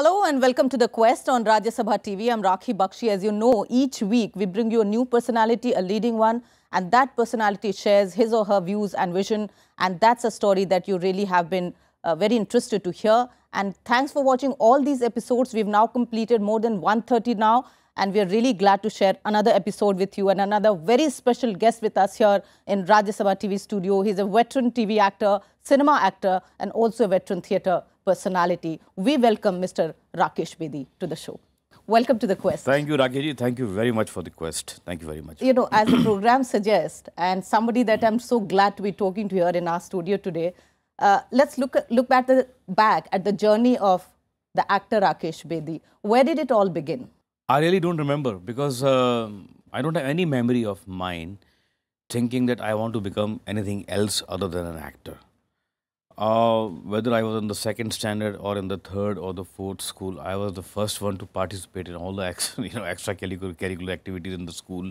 Hello and welcome to The Quest on Rajya Sabha TV. I'm Rakhi Bakshi. As you know, each week we bring you a new personality, a leading one, and that personality shares his or her views and vision. And that's a story that you really have been uh, very interested to hear. And thanks for watching all these episodes. We've now completed more than 130 now. And we're really glad to share another episode with you and another very special guest with us here in Rajya Sabha TV studio. He's a veteran TV actor, cinema actor, and also a veteran theatre personality. We welcome Mr. Rakesh Bedi to the show. Welcome to the quest. Thank you, Rakesh. Thank you very much for the quest. Thank you very much. You know, as the program suggests, and somebody that I'm so glad to be talking to here in our studio today, uh, let's look at, look at the, back at the journey of the actor Rakesh Bedi. Where did it all begin? I really don't remember because uh, I don't have any memory of mine thinking that I want to become anything else other than an actor. Uh, whether I was in the second standard or in the third or the fourth school, I was the first one to participate in all the ex- you know extracurricular activities in the school,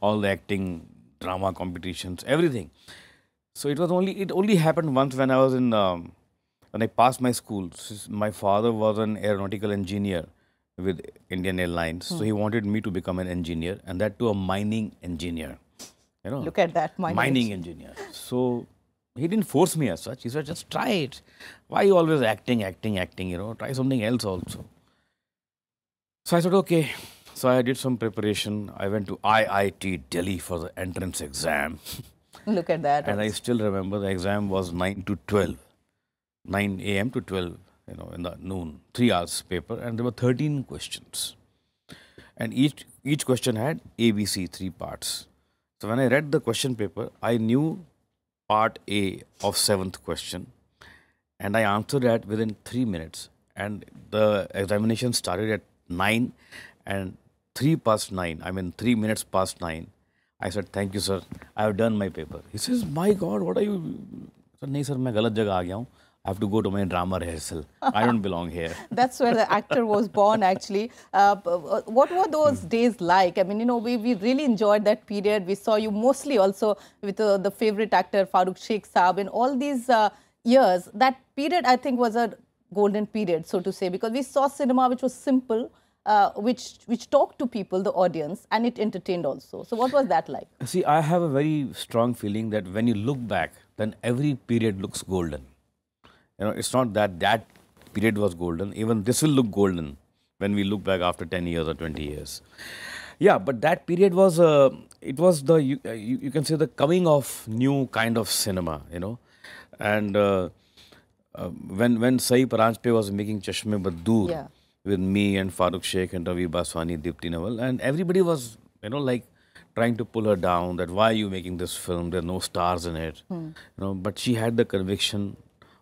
all the acting, drama competitions, everything. So it was only it only happened once when I was in um, when I passed my school. My father was an aeronautical engineer with Indian Airlines, hmm. so he hmm. wanted me to become an engineer, and that to a mining engineer. You know, look at that mining, mining engineer. So he didn't force me as such. He said, just try it. Why you always acting, acting, acting, you know, try something else also. So I said, okay. So I did some preparation. I went to IIT Delhi for the entrance exam. Look at that. And I still remember the exam was 9 to 12, 9 a.m. to 12, you know, in the noon, three hours paper. And there were 13 questions. And each, each question had ABC, three parts. So when I read the question paper, I knew part A of seventh question, and I answered that within three minutes. And the examination started at nine, and three past nine. I mean, three minutes past nine. I said, "Thank you, sir. I have done my paper." He says, "My God, what are you?" Sir, नहीं sir मैं गलत जगह आ गया I have to go to my drama rehearsal. I don't belong here. That's where the actor was born, actually. Uh, uh, what were those days like? I mean, you know, we, we really enjoyed that period. We saw you mostly also with uh, the favorite actor, Farooq Sheikh Saab, in all these uh, years. That period, I think, was a golden period, so to say, because we saw cinema which was simple. Uh, which which talked to people, the audience, and it entertained also. So what was that like? See, I have a very strong feeling that when you look back, then every period looks golden. You know, it's not that that period was golden. Even this will look golden when we look back after 10 years or 20 years. Yeah, but that period was, uh, it was the, you, uh, you, you, can say the coming of new kind of cinema, you know. And uh, uh, when, when Sai Paranjpe was making Chashme Baddur yeah. with me and Farooq Sheikh and Ravi Baswani, Dipti Naval, and everybody was, you know, like trying to pull her down that why are you making this film there are no stars in it hmm. you know but she had the conviction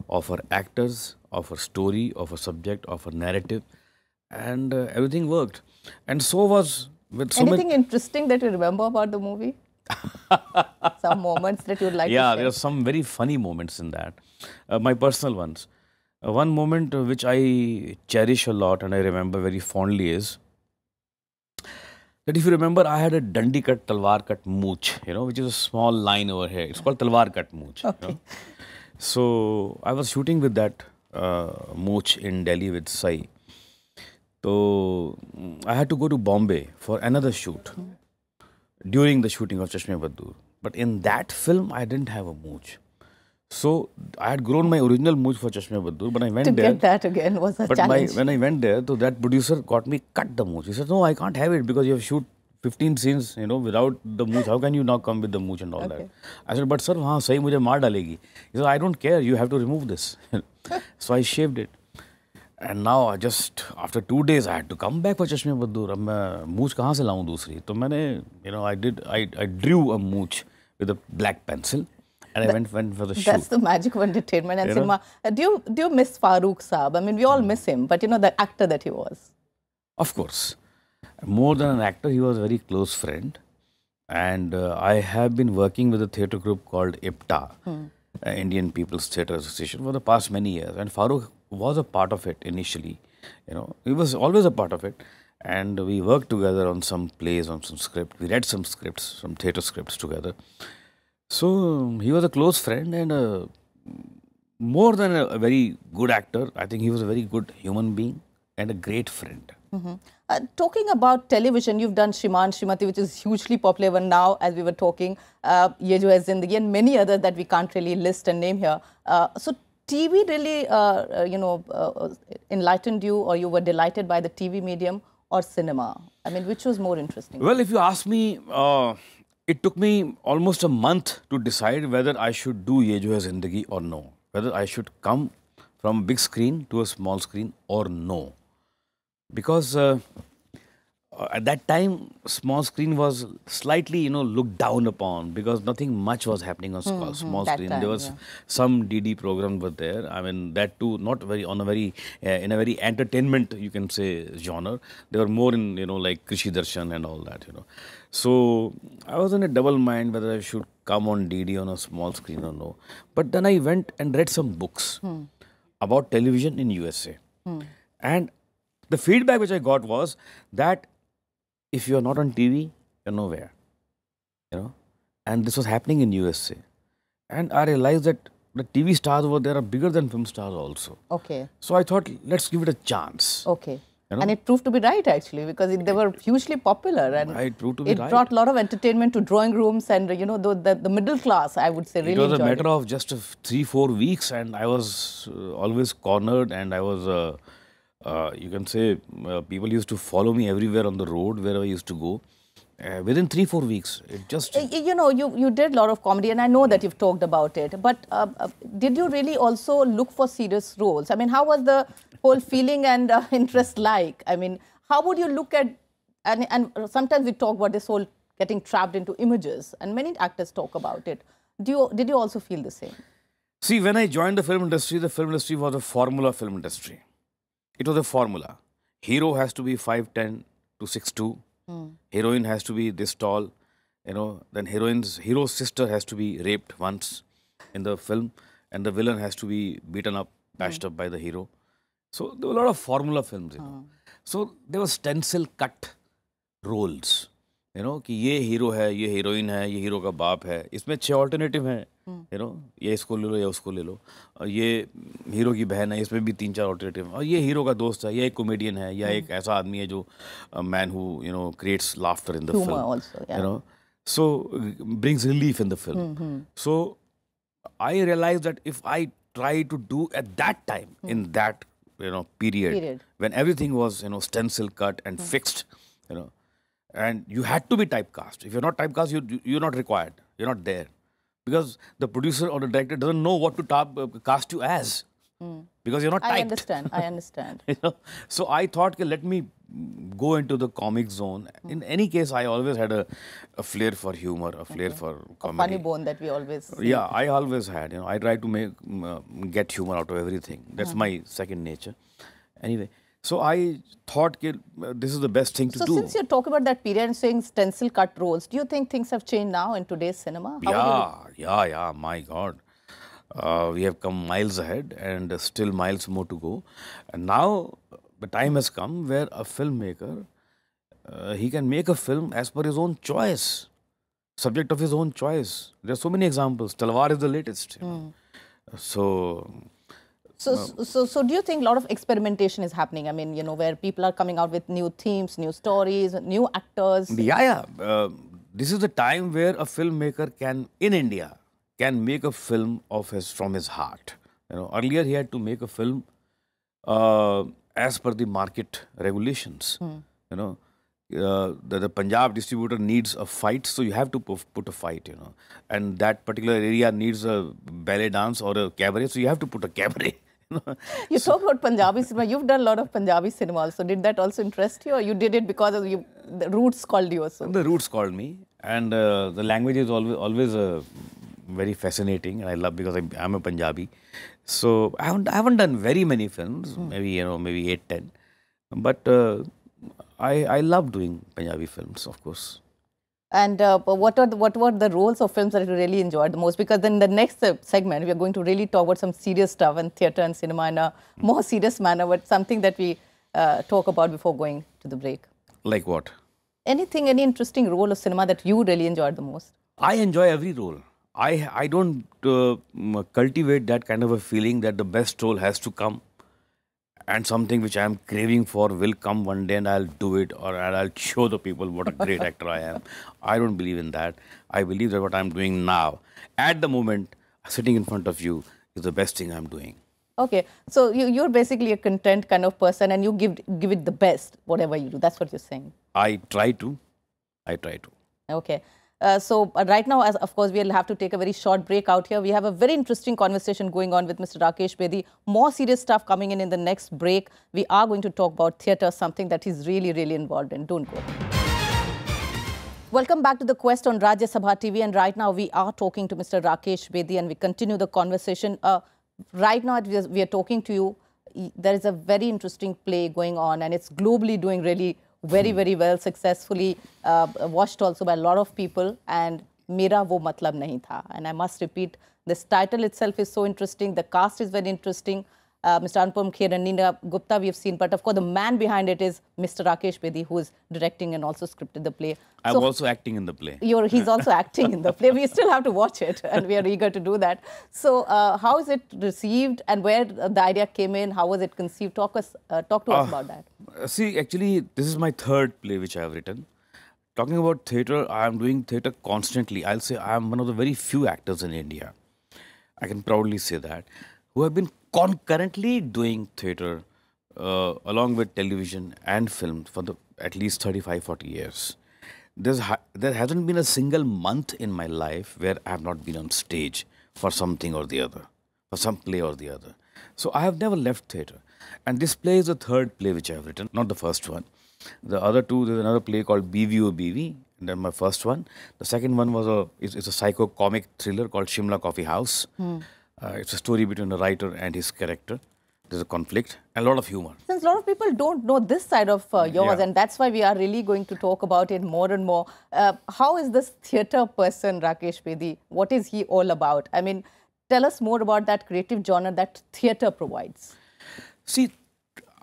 of our actors, of our story, of our subject, of our narrative, and uh, everything worked. And so was with so anything interesting that you remember about the movie. some moments that you'd like. Yeah, there are some very funny moments in that. Uh, my personal ones. Uh, one moment uh, which I cherish a lot and I remember very fondly is that if you remember, I had a dandi cut, talwar cut mooch, you know, which is a small line over here. It's called talwar cut mooch. Okay. You know? So I was shooting with that uh, Mooch in Delhi with Sai. So mm, I had to go to Bombay for another shoot during the shooting of Chashme Baddur. But in that film, I didn't have a Mooch. So I had grown my original mooch for Chashme Baddur, but I went to there. To get that again was a but challenge. But when I went there, so that producer got me cut the mooch. He said, "No, I can't have it because you have shoot 15 scenes, you know, without the mooch, how can you not come with the mooch and all okay. that? I said, but sir, हाँ सही मुझे मार डालेगी. He said, I don't care, you have to remove this. so I shaved it. and now just after two days, I had to come back for चश्मे बद्दूर अब मैं मूछ कहाँ से लाऊं दूसरी तो मैंने you know I did. I I drew a मूछ with a black and that, I went, went for the shoot. That's the magic of entertainment and you cinema. Uh, do you do you miss Farooq Saab? I mean, we all hmm. miss him, but you know the actor that he was. Of course, more than an actor, he was a very close friend. And uh, I have been working with a theatre group called IPTA, hmm. uh, Indian People's Theatre Association, for the past many years. And Farooq was a part of it initially. You know, he was always a part of it. And we worked together on some plays, on some script. We read some scripts, some theatre scripts together. So he was a close friend and uh, more than a, a very good actor. I think he was a very good human being and a great friend. Mm -hmm. uh, talking about television, you've done Shriman Shrimati, which is hugely popular even now, as we were talking, uh, Ye Jo Hai Zindagi, and many others that we can't really list and name here. Uh, so TV really, uh, uh, you know, uh, enlightened you or you were delighted by the TV medium or cinema? I mean, which was more interesting? Well, if you ask me, it took me almost a month to decide whether I should do Ye Jo Hai Zindagi or no, whether I should come from big screen to a small screen or no because uh, uh, at that time small screen was slightly you know looked down upon because nothing much was happening on mm -hmm. small screen time, there was yeah. some dd program were there i mean that too not very on a very uh, in a very entertainment you can say genre they were more in you know like krishi darshan and all that you know so i was in a double mind whether i should come on dd on a small screen or no but then i went and read some books hmm. about television in usa hmm. and the feedback which I got was that if you're not on TV, you're nowhere. You know? And this was happening in USA. And I realized that the TV stars over there are bigger than film stars also. Okay. So I thought, let's give it a chance. Okay. You know? And it proved to be right actually because it, they were hugely popular and it, proved to be it right. brought a lot of entertainment to drawing rooms and you know the, the, the middle class I would say really It was a matter it. of just three, four weeks and I was uh, always cornered and I was uh, uh, you can say uh, people used to follow me everywhere on the road wherever I used to go. Uh, within three four weeks, it just uh, you know you you did a lot of comedy, and I know that you've talked about it. But uh, did you really also look for serious roles? I mean, how was the whole feeling and interest like? I mean, how would you look at and and sometimes we talk about this whole getting trapped into images, and many actors talk about it. Do you did you also feel the same? See, when I joined the film industry, the film industry was a formula film industry it was a formula. Hero has to be 5'10 to 6'2. Mm. Heroine has to be this tall. You know, then heroine's hero's sister has to be raped once in the film, and the villain has to be beaten up, bashed mm. up by the hero. So there were a lot of formula films. You know. Hmm. So there were stencil cut roles. you know know, hero ये hero है ये heroine है ये hero का बाप है इसमें छह alternative हैं यू नो ये इसको ले लो या उसको ले लो और ये हीरो की बहन है इसमें भी तीन चार ऑल्टरनेटिव और ये हीरो का दोस्त है या एक कॉमेडियन है या एक ऐसा आदमी है जो man who you know creates laughter in the film you know so brings relief in the film so I realise that if I try to do at that time in that you know period when everything was you know stencil cut and fixed you know and you had to be type cast if you not type cast you you not required you not there because the producer or the director doesn't know what to uh, cast you as mm. because you're not typed. I understand. I understand. you know? So I thought, okay, let me go into the comic zone. Mm. In any case, I always had a, a flair for humor, a flair okay. for comedy. A funny bone that we always. See. Yeah, I always had. You know, I try to make uh, get humor out of everything. That's mm. my second nature. Anyway, so I thought uh, this is the best thing to so do. So since you talk about that period and saying stencil cut roles, do you think things have changed now in today's cinema? How yeah, yeah, yeah. My God. Uh, we have come miles ahead and still miles more to go. And now the time has come where a filmmaker, uh, he can make a film as per his own choice, subject of his own choice. There are so many examples. Talwar is the latest. Mm. So so, no. so, so do you think a lot of experimentation is happening? I mean, you know, where people are coming out with new themes, new stories, new actors. Yeah, yeah. Uh, this is the time where a filmmaker can, in India, can make a film of his from his heart. You know, earlier he had to make a film uh, as per the market regulations. Hmm. You know, uh, the, the, Punjab distributor needs a fight, so you have to put a fight, you know. And that particular area needs a ballet dance or a cabaret, so you have to put a cabaret you so, talk about Punjabi cinema. You've done a lot of Punjabi cinema also. Did that also interest you, or you did it because of you, the roots called you also? The roots called me, and uh, the language is always always uh, very fascinating, and I love because I, am a Punjabi. So I haven't, I haven't done very many films, hmm. maybe you know maybe eight ten, but uh, I I love doing Punjabi films, of course. And uh, what, are the, what were the roles of films that you really enjoyed the most? Because then the next uh, segment, we are going to really talk about some serious stuff and theatre and cinema in a more serious manner, but something that we uh, talk about before going to the break. Like what? Anything, any interesting role of cinema that you really enjoyed the most? I enjoy every role. I, I don't uh, cultivate that kind of a feeling that the best role has to come and something which I am craving for will come one day and I'll do it or I'll show the people what a great actor I am. I don't believe in that. I believe that what I'm doing now, at the moment, sitting in front of you is the best thing I'm doing. Okay, so you, you're basically a content kind of person and you give, give it the best, whatever you do. That's what you're saying. I try to. I try to. Okay. Uh, so uh, right now, as of course, we'll have to take a very short break out here. We have a very interesting conversation going on with Mr. Rakesh Bedi. More serious stuff coming in in the next break. We are going to talk about theatre, something that he's really, really involved in. Don't go. Welcome back to the Quest on Rajya Sabha TV. And right now, we are talking to Mr. Rakesh Bedi and we continue the conversation. Uh, right now, we are talking to you there is a very interesting play going on and it's globally doing really very, hmm. very well, successfully uh, watched also by a lot of people. And Mera Wo Matlab Nahi Tha. And I must repeat, this title itself is so interesting. The cast is very interesting uh, Mr. Anupam Kher and Nina Gupta we've seen, but of course the man behind it is Mr. Rakesh Bedi, who is directing and also scripted the play. I'm so, also acting in the play. he's also acting in the play. We still have to watch it, and we are eager to do that. So, uh, how is it received, and where the idea came in? How was it conceived? Talk us, uh, talk to us ah, about that. Uh, see, actually, this is my third play which I have written. Talking about theatre, I am doing theatre constantly. I'll say I am one of the very few actors in India. I can proudly say that who have been concurrently doing theater uh, along with television and film for the at least 35 40 years there's ha there hasn't been a single month in my life where i have not been on stage for something or the other for some play or the other so i have never left theater and this play is the third play which i have written not the first one the other two there's another play called bvobv and then my first one the second one was a is a psycho comic thriller called shimla coffee house hmm. Uh, it's a story between a writer and his character. There's a conflict and a lot of humor. Since a lot of people don't know this side of uh, yours, yeah. and that's why we are really going to talk about it more and more. Uh, how is this theatre person, Rakesh Bedi? What is he all about? I mean, tell us more about that creative genre that theatre provides. See,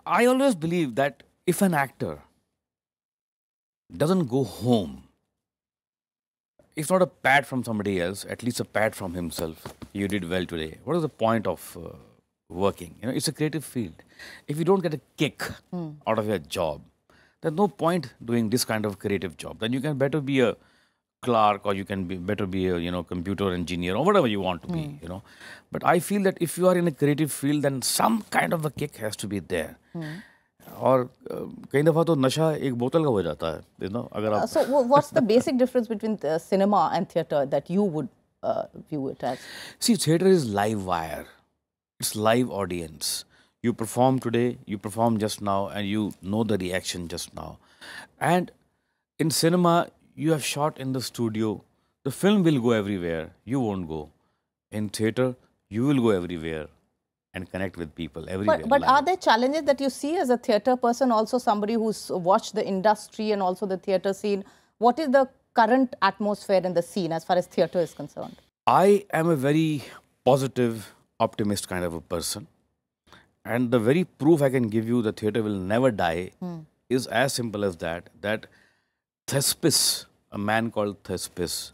I always believe that if an actor doesn't go home if not a pat from somebody else, at least a pat from himself. You did well today. What is the point of uh, working? You know, it's a creative field. If you don't get a kick mm. out of your job, there's no point doing this kind of creative job. Then you can better be a clerk or you can be better be a you know computer engineer or whatever you want to be. Hmm. You know, but I feel that if you are in a creative field, then some kind of a kick has to be there. Mm. और कई दफा तो नशा एक बोतल का हो जाता है अगर आप so what's the basic difference between cinema and theatre that you would view it as see theatre is live wire it's live audience you perform today you perform just now and you know the reaction just now and in cinema you have shot in the studio the film will go everywhere you won't go in theatre you will go everywhere and connect with people everywhere. But, but are there challenges that you see as a theatre person, also somebody who's watched the industry and also the theatre scene? What is the current atmosphere in the scene as far as theatre is concerned? I am a very positive, optimist kind of a person. And the very proof I can give you the theatre will never die hmm. is as simple as that. That Thespis, a man called Thespis,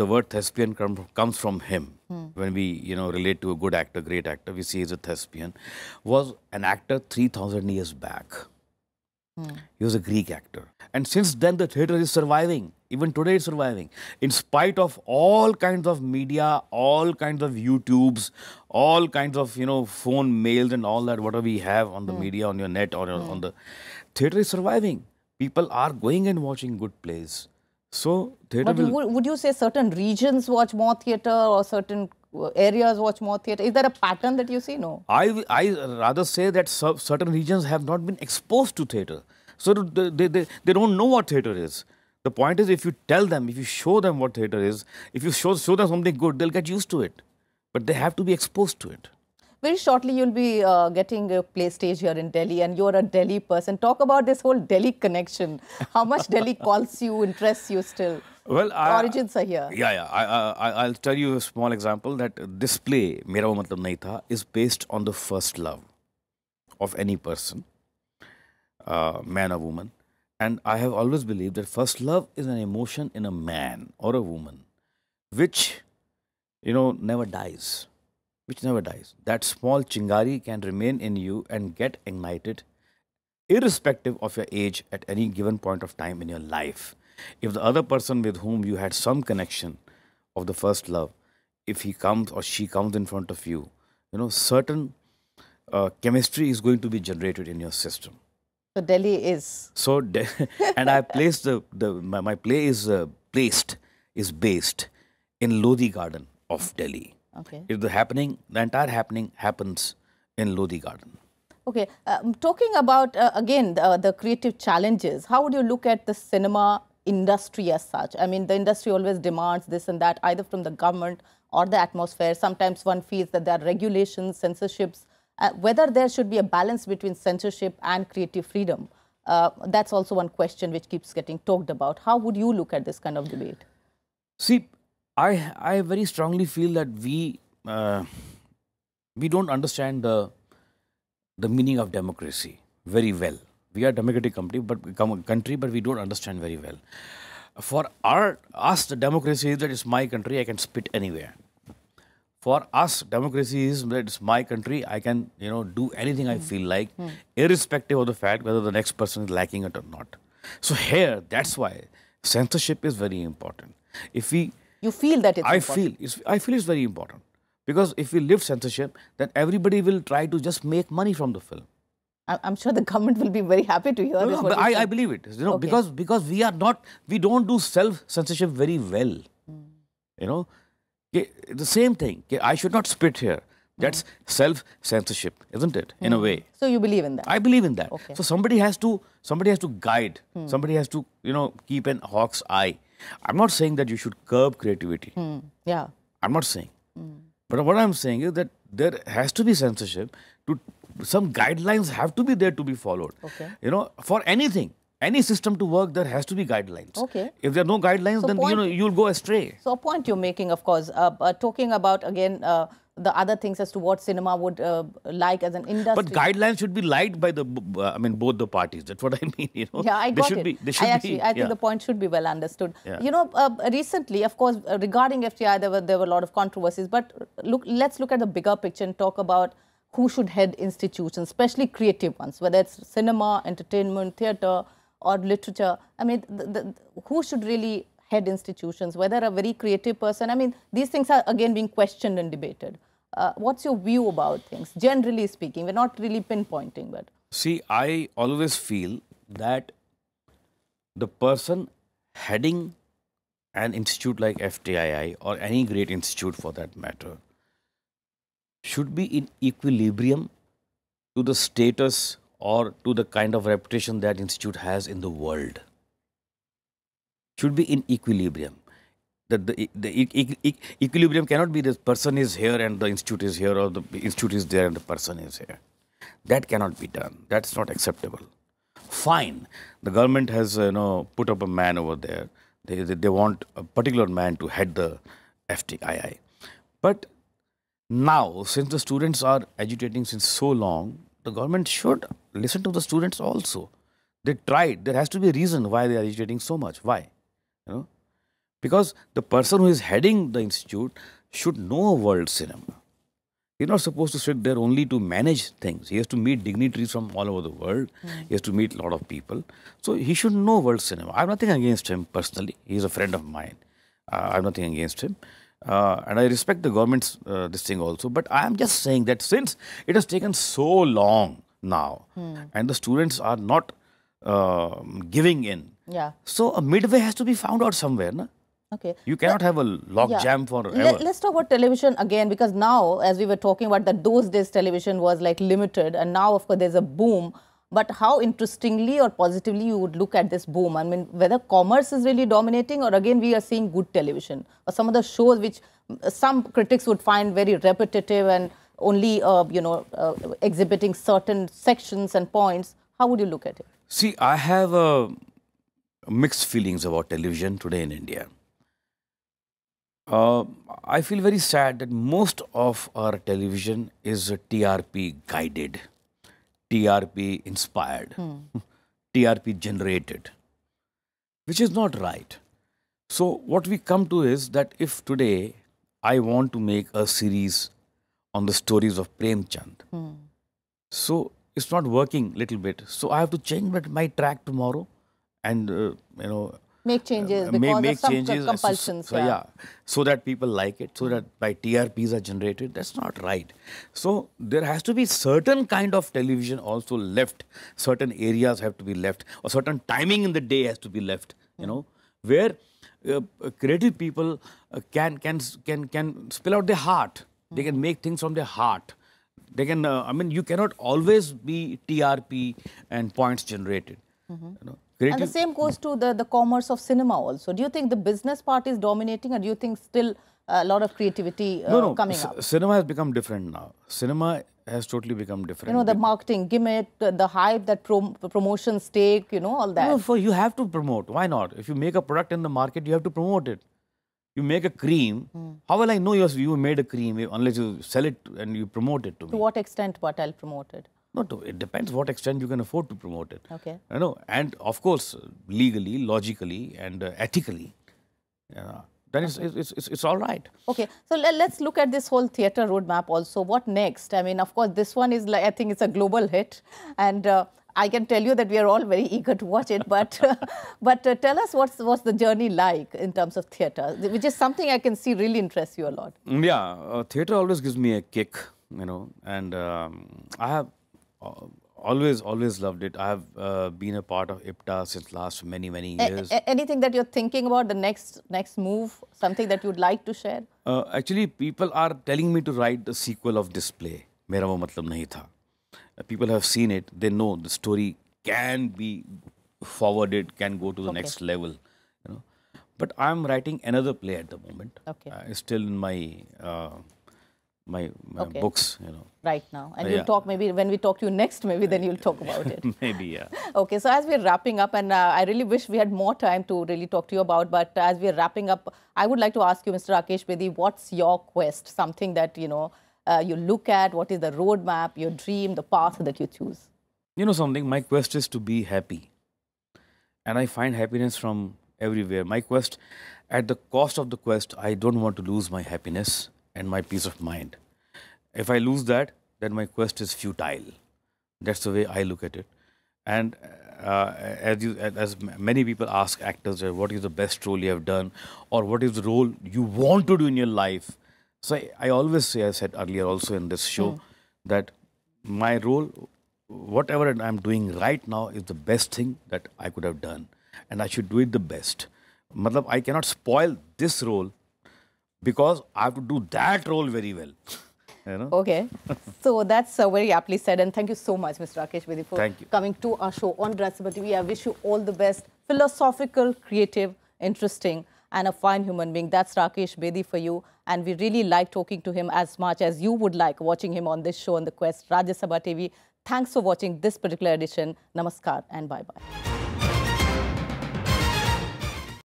the word thespian com comes from him. Hmm. When we, you know, relate to a good actor, great actor, we see he's a thespian. Was an actor 3,000 years back. Hmm. He was a Greek actor. And since then, the theatre is surviving. Even today, it's surviving. In spite of all kinds of media, all kinds of YouTubes, all kinds of, you know, phone mails and all that, whatever we have on the hmm. media, on your net, or on hmm. the... Theatre is surviving. People are going and watching good plays so theater. But would, would you say certain regions watch more theater or certain uh, areas watch more theatre? Is there a pattern that you see? No. I, I rather say that certain regions have not been exposed to theatre. So they, they, they don't know what theatre is. The point is, if you tell them, if you show them what theatre is, if you show, show them something good, they'll get used to it. But they have to be exposed to it. Very shortly, you'll be uh, getting a play stage here in Delhi, and you're a Delhi person. Talk about this whole Delhi connection. How much Delhi calls you, interests you still. Well, I, origins are here. Yeah, yeah. I, will tell you a small example that this play, Mera Wo Matlab Nahi Tha, is based on the first love of any person, uh, man or woman. And I have always believed that first love is an emotion in a man or a woman, which, you know, never dies which never dies. That small chingari can remain in you and get ignited irrespective of your age at any given point of time in your life. If the other person with whom you had some connection of the first love, if he comes or she comes in front of you, you know, certain uh, chemistry is going to be generated in your system. So Delhi is. So, de and I the, the my, my play is uh, placed, is based in Lodi Garden of Delhi. Okay. If the happening, the entire happening happens in Lodi Garden. Okay, um, talking about uh, again uh, the creative challenges, how would you look at the cinema industry as such? I mean, the industry always demands this and that, either from the government or the atmosphere. Sometimes one feels that there are regulations, censorships, uh, whether there should be a balance between censorship and creative freedom. Uh, that's also one question which keeps getting talked about. How would you look at this kind of debate? See, I I very strongly feel that we uh, we don't understand the the meaning of democracy very well. We are a democratic company, but country, but we don't understand very well. For our us, the democracy is that it's my country. I can spit anywhere. For us, democracy is that it's my country. I can you know do anything mm. I hmm. feel like, mm. irrespective of the fact whether the next person is lacking it or not. So here, that's why censorship is very important. If we you feel that it's I important. feel. It's, I feel it's very important. Because if we lift censorship, then everybody will try to just make money from the film. I, am sure the government will be very happy to hear no, this. No, but I, I believe it. You know, okay. because because we are not, we don't do self censorship very well. Mm. You know, the same thing. I should not spit here. That's mm. self censorship, isn't it? Mm. In a hmm. way. So you believe in that? I believe in that. Okay. So somebody has to somebody has to guide. Mm. Somebody has to you know keep an hawk's eye I'm not saying that you should curb creativity. Mm. Yeah. I'm not saying. Mm. But what I'm saying is that there has to be censorship. To some guidelines have to be there to be followed. Okay. You know, for anything, any system to work, there has to be guidelines. Okay. If there are no guidelines, so then point, you know you'll go astray. So a point you're making, of course, uh, uh, talking about again. Uh, the other things as to what cinema would uh, like as an industry. But guidelines should be liked by the, uh, I mean, both the parties. That's what I mean. You know, yeah, I got should it. Be, they should I actually, be, I think yeah. the point should be well understood. Yeah. You know, uh, recently, of course, uh, regarding FTI, there were there were a lot of controversies. But look, let's look at the bigger picture and talk about who should head institutions, especially creative ones, whether it's cinema, entertainment, theatre, or literature. I mean, the, the, who should really head institutions, whether a very creative person. I mean, these things are again being questioned and debated. Uh, what's your view about things, generally speaking? We're not really pinpointing, but. See, I always feel that the person heading an institute like FTII or any great institute for that matter should be in equilibrium to the status or to the kind of reputation that institute has in the world should be in equilibrium. That the, the equilibrium cannot be This person is here and the institute is here or the institute is there and the person is here. That cannot be done. That's not acceptable. Fine, the government has you know put up a man over there. They, they, they want a particular man to head the FTII. But now, since the students are agitating since so long, the government should listen to the students also. They tried. There has to be a reason why they are agitating so much. Why? you know, because the person who is heading the institute should know world cinema. He's not supposed to sit there only to manage things. He has to meet dignitaries from all over the world. Mm. He has to meet a lot of people. So he should know world cinema. I have nothing against him personally. He is a friend of mine. Uh, I have nothing against him. Uh, and I respect the government's uh, this thing also. But I am just saying that since it has taken so long now, mm. and the students are not um, giving in. Yeah. So a midway has to be found out somewhere, na? Okay. You cannot have a log yeah. jam for. Let, us talk about television again because now, as we were talking about that, those days television was like limited, and now of course there's a boom. But how interestingly or positively you would look at this boom? I mean, whether commerce is really dominating, or again we are seeing good television, or some of the shows which some critics would find very repetitive and only uh, you know uh, exhibiting certain sections and points. How would you look at it? See, I have mixed feelings about television today in India. Uh, I feel very sad that most of our television is uh, TRP guided, TRP inspired, hmm. TRP generated, which is not right. So, what we come to is that if today I want to make a series on the stories of Prem Chand, hmm. so it's not working little bit. So I have to change my track tomorrow and, uh, you know, make changes uh, because make of some compulsions. So, so, yeah. yeah. so that people like it, so that by TRPs are generated. That's not right. So there has to be certain kind of television also left. Certain areas have to be left, or certain timing in the day has to be left. You know, where uh, creative people uh, can can can can spill out their heart. Mm They can make things from their heart. They can, uh, I mean, you cannot always be TRP and points generated. Mm -hmm. you know, and the same goes to the, the commerce of cinema also. Do you think the business part is dominating or do you think still a lot of creativity uh, no, no. coming up. Cinema has become different now. Cinema has totally become different. You know, the marketing gimmick, the hype that prom promotions take, you know, all that. No, for you have to promote. Why not? If you make a product in the market, you have to promote it you make a cream. Mm. How will I know you made a cream unless you sell it and you promote it to, to me? To what extent what I'll promote it? No, it depends what extent you can afford to promote it. Okay. You know, and of course, legally, logically, and uh, ethically. You know, then okay. it's, it's, it's, it's, all right. Okay, so let, us look at this whole theatre roadmap also. What next? I mean, of course, this one is, like, I think it's a global hit. And uh, I can tell you that we are all very eager to watch it. But but uh, tell us what's, what's the journey like in terms of theatre, which is something I can see really interests you a lot. Mm, yeah, uh, theatre always gives me a kick, you know. And um, I have uh, always always loved it i have uh, been a part of ipta since last many many years a anything that you're thinking about the next next move something that you'd like to share uh, actually people are telling me to write the sequel of this play mera wo matlab nahi tha people have seen it they know the story can be forwarded can go to the okay. next level you know but i'm writing another play at the moment okay uh, still in my uh, my, my okay. books, you know. Right now. And uh, you'll yeah. talk maybe when we talk to you next, maybe then you'll talk about it. maybe, yeah. Okay, so as we're wrapping up, and uh, I really wish we had more time to really talk to you about, but as we're wrapping up, I would like to ask you, Mr. Akash Bedi, what's your quest? Something that, you know, uh, you look at, what is the roadmap, your dream, the path that you choose? You know something, my quest is to be happy. And I find happiness from everywhere. My quest, at the cost of the quest, I don't want to lose my happiness and my peace of mind. If I lose that, then my quest is futile. That's the way I look at it. And uh, as you, as many people ask actors, uh, what is the best role you have done, or what is the role you want to do in your life? So I, I always say, I said earlier also in this show, mm. that my role, whatever I'm doing right now, is the best thing that I could have done, and I should do it the best. Matlab, I cannot spoil this role because I have to do that role very well. You know? Okay. so that's uh, very aptly said. And thank you so much, Mr. Rakesh Bedi, for coming to our show on Drasaba TV. I wish you all the best. Philosophical, creative, interesting, and a fine human being. That's Rakesh Bedi for you. And we really like talking to him as much as you would like watching him on this show on The Quest, Rajya Sabha TV. Thanks for watching this particular edition. Namaskar and bye-bye.